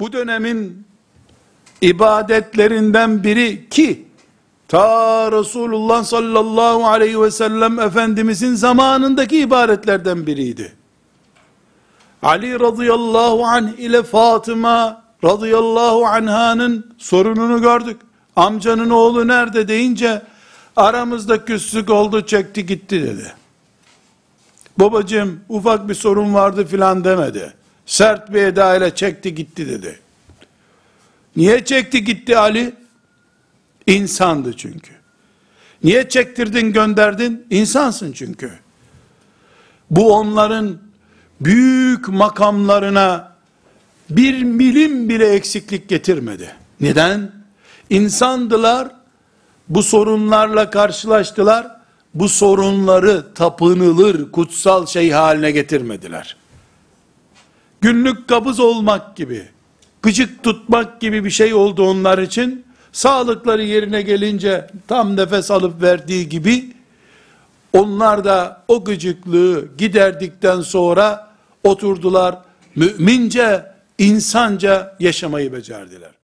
bu dönemin ibadetlerinden biri ki ta Resulullah sallallahu aleyhi ve sellem Efendimizin zamanındaki ibadetlerden biriydi. Ali radıyallahu anh ile Fatıma radıyallahu anhanın sorununu gördük. Amcanın oğlu nerede deyince aramızda küslük oldu çekti gitti dedi. Babacım ufak bir sorun vardı filan demedi. Sert bir eda ile çekti gitti dedi. Niye çekti gitti Ali? İnsandı çünkü. Niye çektirdin gönderdin? İnsansın çünkü. Bu onların büyük makamlarına bir milim bile eksiklik getirmedi. Neden? İnsandılar, bu sorunlarla karşılaştılar, bu sorunları tapınılır kutsal şey haline getirmediler.'' günlük kabız olmak gibi, gıcık tutmak gibi bir şey oldu onlar için, sağlıkları yerine gelince tam nefes alıp verdiği gibi, onlar da o gıcıklığı giderdikten sonra oturdular, mümince, insanca yaşamayı becerdiler.